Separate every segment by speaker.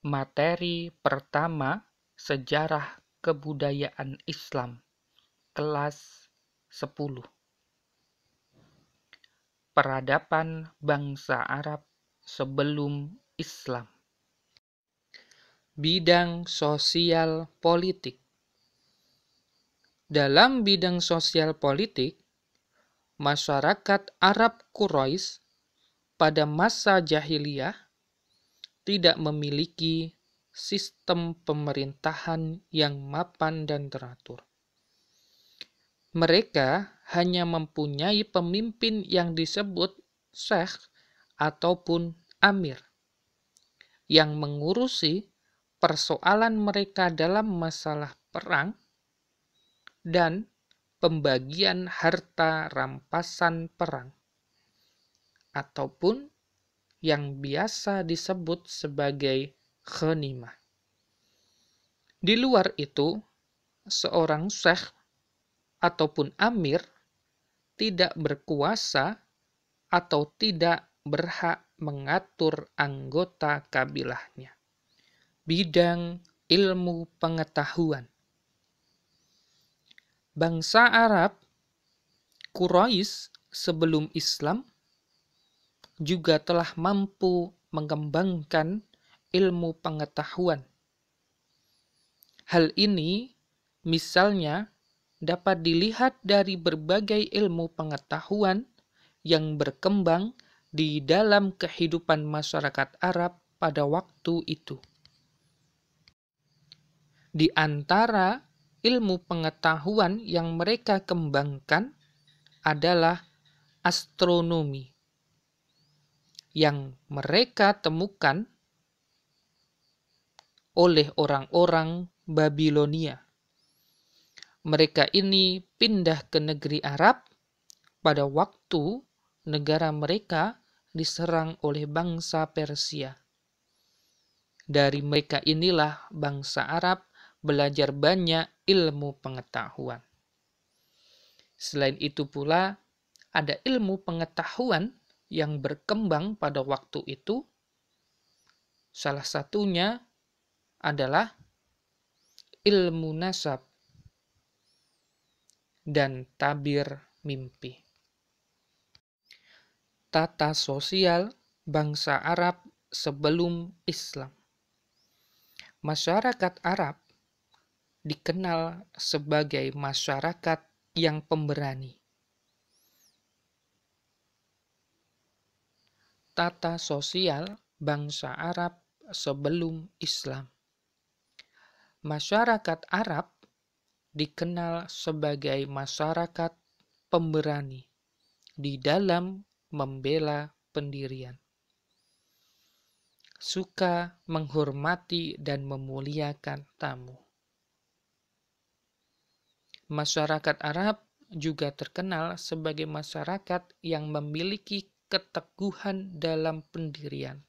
Speaker 1: Materi pertama Sejarah Kebudayaan Islam Kelas 10 Peradaban Bangsa Arab Sebelum Islam Bidang Sosial Politik Dalam bidang sosial politik, masyarakat Arab Quraisy pada masa jahiliyah tidak memiliki sistem pemerintahan yang mapan dan teratur. Mereka hanya mempunyai pemimpin yang disebut syekh ataupun amir yang mengurusi persoalan mereka dalam masalah perang dan pembagian harta rampasan perang ataupun yang biasa disebut sebagai khenimah. Di luar itu, seorang syekh ataupun amir tidak berkuasa atau tidak berhak mengatur anggota kabilahnya. Bidang ilmu pengetahuan. Bangsa Arab Quraisy sebelum Islam juga telah mampu mengembangkan ilmu pengetahuan. Hal ini, misalnya, dapat dilihat dari berbagai ilmu pengetahuan yang berkembang di dalam kehidupan masyarakat Arab pada waktu itu. Di antara ilmu pengetahuan yang mereka kembangkan adalah astronomi yang mereka temukan oleh orang-orang Babilonia. Mereka ini pindah ke negeri Arab pada waktu negara mereka diserang oleh bangsa Persia. Dari mereka inilah bangsa Arab belajar banyak ilmu pengetahuan. Selain itu pula, ada ilmu pengetahuan yang berkembang pada waktu itu, salah satunya adalah ilmu nasab dan tabir mimpi. Tata sosial bangsa Arab sebelum Islam. Masyarakat Arab dikenal sebagai masyarakat yang pemberani. tata sosial bangsa Arab sebelum Islam. Masyarakat Arab dikenal sebagai masyarakat pemberani di dalam membela pendirian. Suka menghormati dan memuliakan tamu. Masyarakat Arab juga terkenal sebagai masyarakat yang memiliki keteguhan dalam pendirian.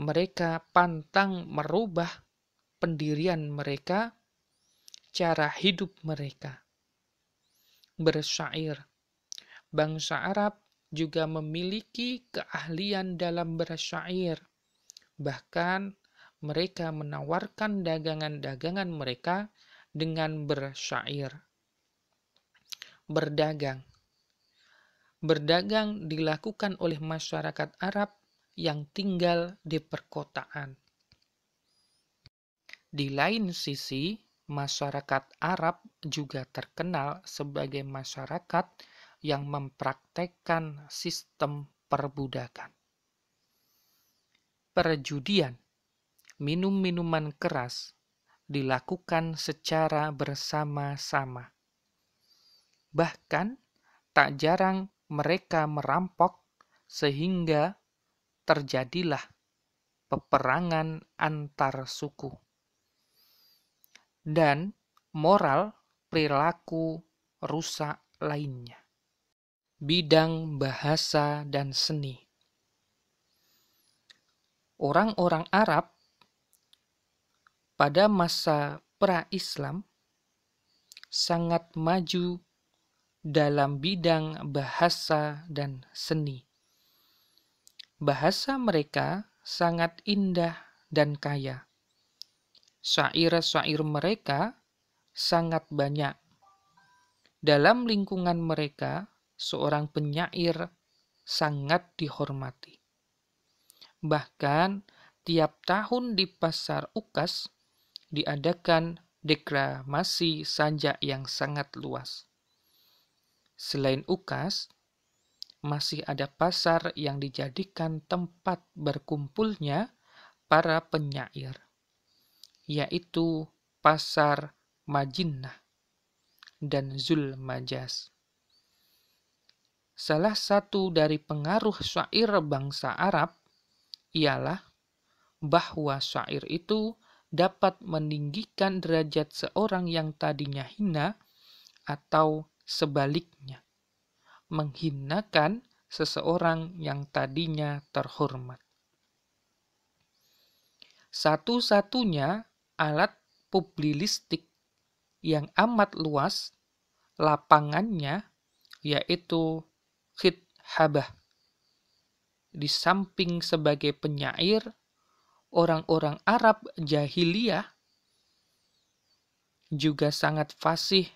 Speaker 1: Mereka pantang merubah pendirian mereka, cara hidup mereka. Bersyair, bangsa Arab juga memiliki keahlian dalam bersyair. Bahkan mereka menawarkan dagangan-dagangan mereka dengan bersyair. Berdagang Berdagang dilakukan oleh masyarakat Arab yang tinggal di perkotaan. Di lain sisi, masyarakat Arab juga terkenal sebagai masyarakat yang mempraktekkan sistem perbudakan. Perjudian, minum-minuman keras, dilakukan secara bersama-sama. Bahkan, tak jarang mereka merampok sehingga terjadilah peperangan antar suku. Dan moral perilaku rusak lainnya. Bidang bahasa dan seni. Orang-orang Arab pada masa pra-Islam sangat maju dalam bidang bahasa dan seni. Bahasa mereka sangat indah dan kaya. Syair-syair mereka sangat banyak. Dalam lingkungan mereka, seorang penyair sangat dihormati. Bahkan, tiap tahun di pasar Ukas diadakan deklamasi sanjak yang sangat luas Selain UKAS, masih ada pasar yang dijadikan tempat berkumpulnya para penyair, yaitu Pasar Majinnah dan Zul Majas. Salah satu dari pengaruh syair bangsa Arab ialah bahwa syair itu dapat meninggikan derajat seorang yang tadinya hina atau Sebaliknya, menghinakan seseorang yang tadinya terhormat. Satu-satunya alat publilistik yang amat luas lapangannya yaitu Habah. Di samping sebagai penyair, orang-orang Arab jahiliyah juga sangat fasih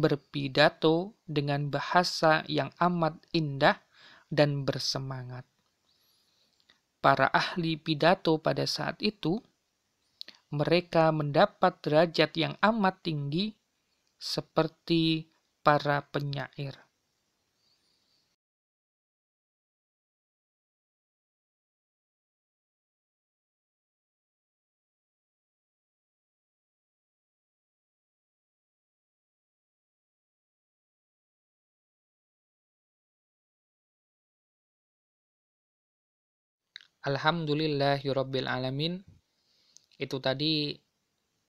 Speaker 1: berpidato dengan bahasa yang amat indah dan bersemangat. Para ahli pidato pada saat itu, mereka mendapat derajat yang amat tinggi seperti para penyair. Alhamdulillahirrabbilalamin alamin. Itu tadi